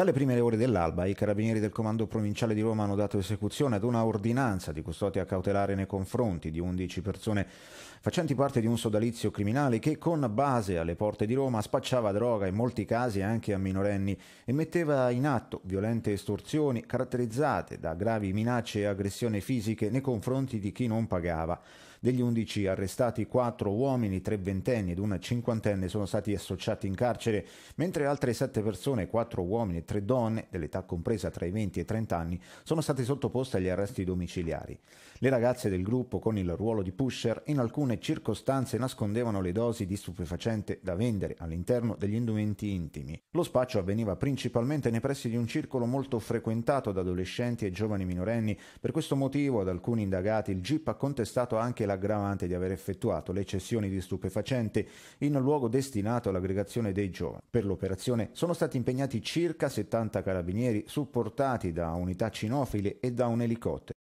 Dalle prime ore dell'alba i carabinieri del comando provinciale di Roma hanno dato esecuzione ad una ordinanza di custodia cautelare nei confronti di 11 persone facenti parte di un sodalizio criminale che con base alle porte di Roma spacciava droga in molti casi anche a minorenni e metteva in atto violente estorsioni caratterizzate da gravi minacce e aggressioni fisiche nei confronti di chi non pagava. Degli 11 arrestati, 4 uomini, 3 ventenni ed un cinquantenne sono stati associati in carcere, mentre altre 7 persone, 4 uomini mentre donne, dell'età compresa tra i 20 e i 30 anni, sono state sottoposte agli arresti domiciliari. Le ragazze del gruppo, con il ruolo di pusher, in alcune circostanze nascondevano le dosi di stupefacente da vendere all'interno degli indumenti intimi. Lo spaccio avveniva principalmente nei pressi di un circolo molto frequentato da adolescenti e giovani minorenni. Per questo motivo, ad alcuni indagati, il GIP ha contestato anche l'aggravante di aver effettuato le cessioni di stupefacente in luogo destinato all'aggregazione dei giovani. Per l'operazione sono stati impegnati circa 70 carabinieri supportati da unità cinofile e da un elicottero.